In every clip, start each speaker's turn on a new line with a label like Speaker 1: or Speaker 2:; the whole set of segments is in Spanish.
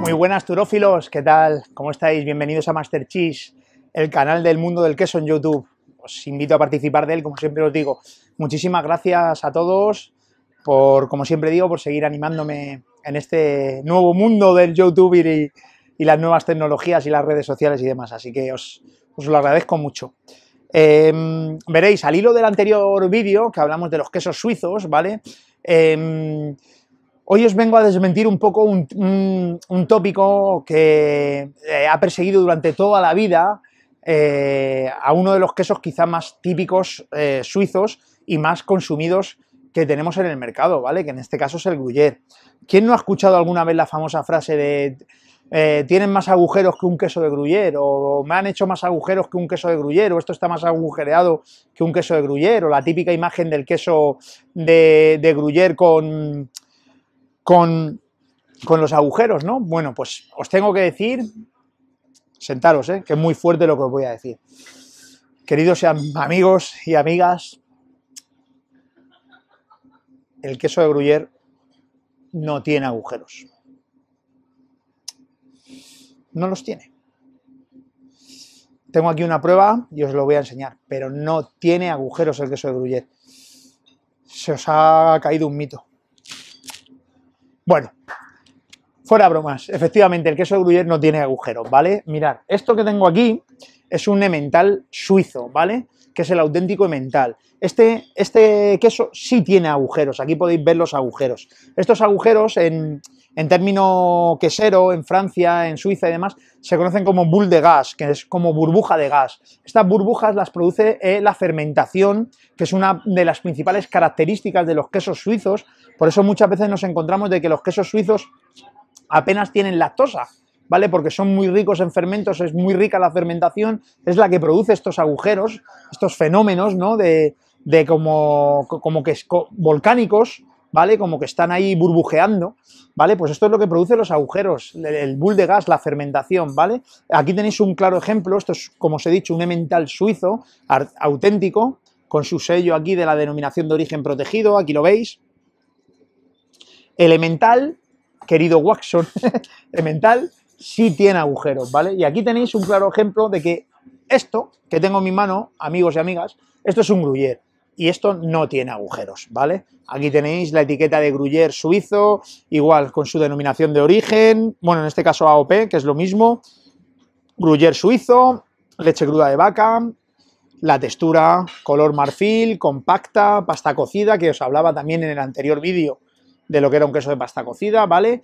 Speaker 1: Muy buenas turófilos, ¿qué tal? ¿Cómo estáis? Bienvenidos a Master Cheese, el canal del mundo del queso en YouTube. Os invito a participar de él, como siempre os digo. Muchísimas gracias a todos por, como siempre digo, por seguir animándome en este nuevo mundo del YouTube y, y las nuevas tecnologías y las redes sociales y demás. Así que os, lo agradezco mucho. Em, veréis, al hilo del anterior vídeo, que hablamos de los quesos suizos, ¿vale? Em, hoy os vengo a desmentir un poco un, tópico que eh, ha perseguido durante toda la vida eh, a uno de los quesos quizá más típicos eh, suizos y más consumidos que tenemos en el mercado, ¿vale? Que en este caso es el Gruyère. ¿Quién no ha escuchado alguna vez la famosa frase de eh, tienen más agujeros que un queso de gruyere, o me han hecho más agujeros que un queso de gruyere, o esto está más agujereado que un queso de gruyere, o la típica imagen del queso de, de gruyere con, con, los agujeros, ¿no? Bueno, pues os tengo que decir, sentaros, ¿eh? que es muy fuerte lo que os voy a decir. Queridos amigos y amigas, el queso de gruyere no tiene agujeros. No los tiene. Tengo aquí una prueba y os lo voy a enseñar, pero no tiene agujeros el queso de Gruyère. Se os ha caído un mito. Bueno, fuera bromas, efectivamente el queso de Gruyère no tiene agujeros, ¿vale? Mirad, esto que tengo aquí es un emmental suizo, ¿vale? Que es el auténtico emmental. Este, este queso sí tiene agujeros, aquí podéis ver los agujeros. Estos agujeros en, en término quesero, en Francia, en Suiza y demás, se conocen como bull de gas, que es como burbuja de gas. Estas burbujas las produce eh, la fermentación, que es una de las principales características de los quesos suizos. Por eso muchas veces nos encontramos de que los quesos suizos apenas tienen lactosa, ¿vale? Porque son muy ricos en fermentos, es muy rica la fermentación, es la que produce estos agujeros, estos fenómenos, ¿no? De, como, como que volcánicos ¿vale? Como que están ahí burbujeando, ¿vale? Pues esto es lo que produce los agujeros, el bull de gas, la fermentación, ¿vale? Aquí tenéis un claro ejemplo, esto es, como os he dicho, un elemental suizo, auténtico, con su sello aquí de la denominación de origen protegido, aquí lo veis. Elemental, querido Waxon, elemental, sí tiene agujeros, ¿vale? Y aquí tenéis un claro ejemplo de que esto que tengo en mi mano, amigos y amigas, esto es un gruyer y esto no tiene agujeros, ¿vale? Aquí tenéis la etiqueta de Gruyère suizo, igual con su denominación de origen, bueno, en este caso AOP, que es lo mismo, Gruyère suizo, leche cruda de vaca, la textura color marfil, compacta, pasta cocida, que os hablaba también en el anterior vídeo de lo que era un queso de pasta cocida, ¿vale?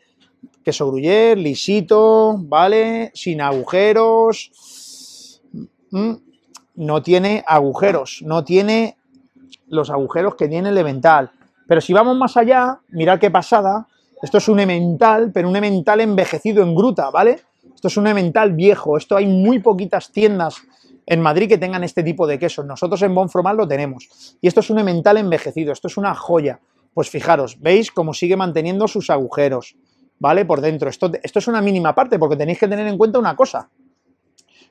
Speaker 1: Queso gruyère, lisito, ¿vale? Sin agujeros. Mm, no tiene agujeros, no tiene los agujeros que tiene el Elemental. Pero si vamos más allá, mirad qué pasada. Esto es un Elemental, pero un Elemental envejecido en gruta, ¿vale? Esto es un Elemental viejo. Esto hay muy poquitas tiendas en Madrid que tengan este tipo de quesos. Nosotros en Bonfromal lo tenemos. Y esto es un Elemental envejecido. Esto es una joya. Pues fijaros, ¿veis cómo sigue manteniendo sus agujeros? ¿Vale? Por dentro. Esto, esto es una mínima parte, porque tenéis que tener en cuenta una cosa.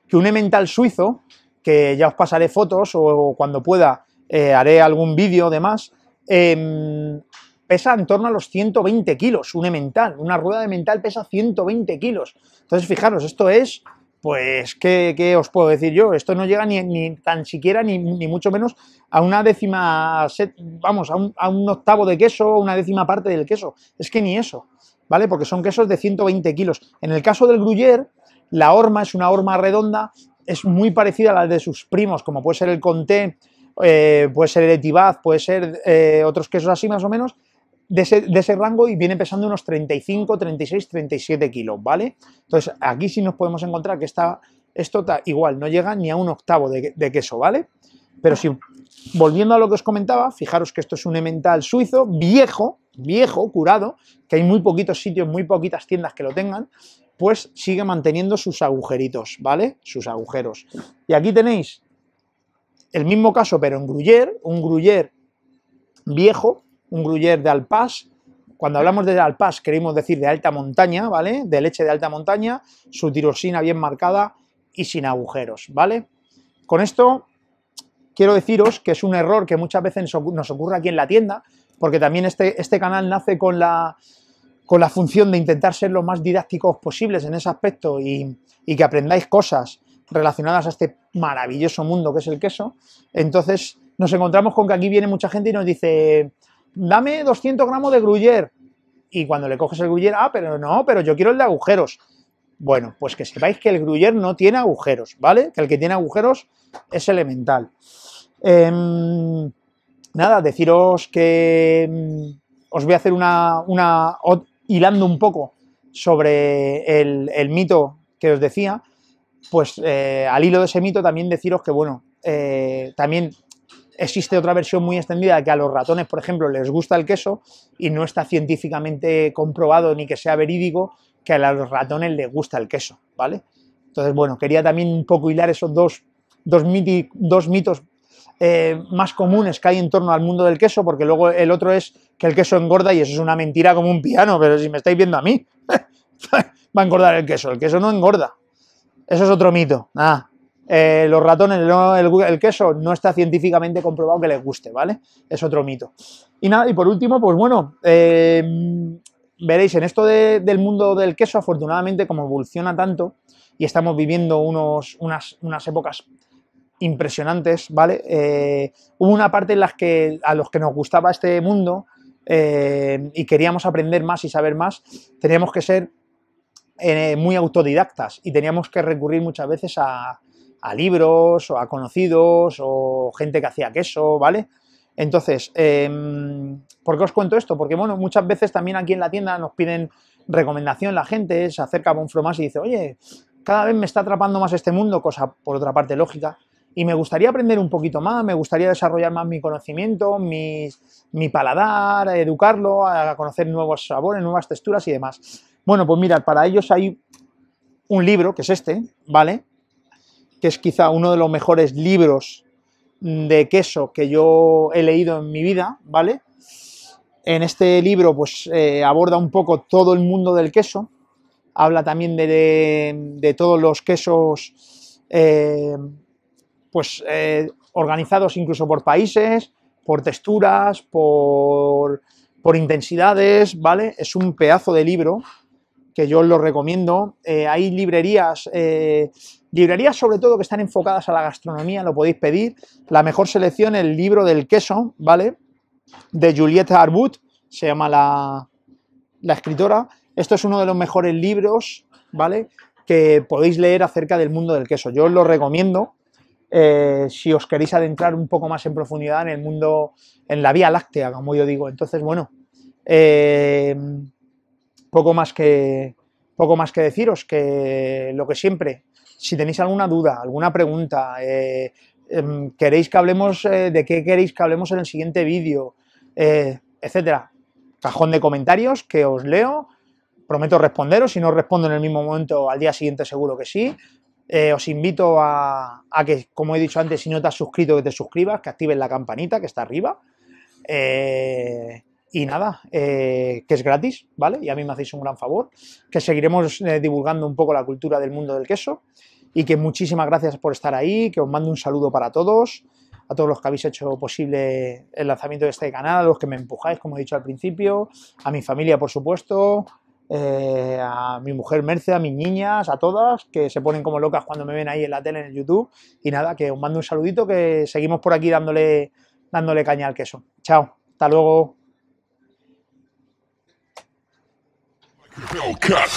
Speaker 1: Que un Elemental suizo, que ya os pasaré fotos o cuando pueda eh, haré algún vídeo de más, em, pesa en torno a los 120 kilos, un mental, una rueda de mental pesa 120 kilos. Entonces, fijaros, esto es, pues, ¿qué, os puedo decir yo? Esto no llega ni, ni tan siquiera, ni, mucho menos, a una décima, vamos, a un, a un octavo de queso, una décima parte del queso. Es que ni eso, ¿vale? Porque son quesos de 120 kilos. En el caso del gruyer, la horma es una horma redonda, es muy parecida a la de sus primos, como puede ser el conté, eh, puede ser el etibaz, puede ser eh, otros quesos así más o menos, de ese, rango y viene pesando unos 35, 36, 37 kilos, ¿vale? Entonces, aquí sí nos podemos encontrar que está, esto igual, no llega ni a un octavo de, de, queso, ¿vale? Pero si, volviendo a lo que os comentaba, fijaros que esto es un emmental suizo, viejo, viejo, curado, que hay muy poquitos sitios, muy poquitas tiendas que lo tengan, pues sigue manteniendo sus agujeritos, ¿vale? Sus agujeros. Y aquí tenéis el mismo caso, pero en Gruyer, un Gruyer viejo, un Gruyer de Alpaz. Cuando hablamos de Alpaz queremos decir de alta montaña, ¿vale? De leche de alta montaña, su tirosina bien marcada y sin agujeros, ¿vale? Con esto quiero deciros que es un error que muchas veces nos ocurre aquí en la tienda, porque también este, este canal nace con la, con la función de intentar ser lo más didácticos posibles en ese aspecto y que aprendáis cosas relacionadas a este maravilloso mundo que es el queso. Entonces nos encontramos con que aquí viene mucha gente y nos dice, dame 200 gramos de gruyer. Y cuando le coges el gruyer, ah, pero no, pero yo quiero el de agujeros. Bueno, pues que sepáis que el gruyer no tiene agujeros, ¿vale? Que el que tiene agujeros es elemental. Em, nada, deciros que em, os voy a hacer una, una hilando un poco sobre el, el mito que os decía pues eh, al hilo de ese mito también deciros que, bueno, eh, también existe otra versión muy extendida que a los ratones, por ejemplo, les gusta el queso y no está científicamente comprobado ni que sea verídico que a los ratones les gusta el queso, ¿vale? Entonces, bueno, quería también un poco hilar esos dos, dos, mitos eh, más comunes que hay en torno al mundo del queso, porque luego el otro es que el queso engorda y eso es una mentira como un piano, pero si me estáis viendo a mí, va a engordar el queso, el queso no engorda, eso es otro mito. Ah, eh, los ratones, el, queso no está científicamente comprobado que les guste, ¿vale? Es otro mito. Y nada, y por último, pues bueno, eh, veréis, en esto del mundo del queso, afortunadamente, como evoluciona tanto y estamos viviendo unos, unas, épocas impresionantes, ¿vale? Eh, hubo una parte en las que a los que nos gustaba este mundo y queríamos aprender más y saber más, teníamos que ser eh, muy autodidactas y teníamos que recurrir muchas veces a, libros o a conocidos o gente que hacía queso, ¿vale? Entonces, em, ¿por qué os cuento esto? Porque, bueno, muchas veces también aquí en la tienda nos piden recomendación la gente, se acerca a fromage y dice, oye, cada vez me está atrapando más este mundo, cosa por otra parte lógica, y me gustaría aprender un poquito más, me gustaría desarrollar más mi conocimiento, mi, mi paladar, educarlo, a conocer nuevos sabores, nuevas texturas y demás. Bueno, pues mirad, para ellos hay un libro, que es este, ¿vale? Que es quizá uno de los mejores libros de queso que yo he leído en mi vida, ¿vale? En este libro, pues eh, aborda un poco todo el mundo del queso, habla también de, todos los quesos, eh, pues eh, organizados incluso por países, por texturas, por, por intensidades, ¿vale? Es un pedazo de libro que yo os lo recomiendo. Eh, hay librerías, eh, librerías sobre todo que están enfocadas a la gastronomía, lo podéis pedir. La mejor selección, el libro del queso, ¿vale? De Julieta Arbut, se llama la, escritora. Esto es uno de los mejores libros, ¿vale? Que podéis leer acerca del mundo del queso. Yo os lo recomiendo. Eh, si os queréis adentrar un poco más en profundidad en el mundo, en la Vía Láctea, como yo digo. Entonces, bueno, poco más que, poco más que deciros que lo que siempre, si tenéis alguna duda, alguna pregunta, eh, em, queréis que hablemos eh, de qué queréis que hablemos en el siguiente vídeo, eh, etcétera. Cajón de comentarios que os leo. Prometo responderos. Si no respondo en el mismo momento, al día siguiente seguro que sí. os invito a, que, como he dicho antes, si no te has suscrito, que te suscribas, que actives la campanita que está arriba. Y nada, eh, que es gratis, ¿vale? Y a mí me hacéis un gran favor, que seguiremos eh, divulgando un poco la cultura del mundo del queso y que muchísimas gracias por estar ahí, que os mando un saludo para todos, a todos los que habéis hecho posible el lanzamiento de este canal, a los que me empujáis, como he dicho al principio, a mi familia, por supuesto, eh, a mi mujer Merce, a mis niñas, a todas, que se ponen como locas cuando me ven ahí en la tele, en el YouTube. Y nada, que os mando un saludito, que seguimos por aquí dándole, dándole caña al queso. Chao, hasta luego. Hellcat.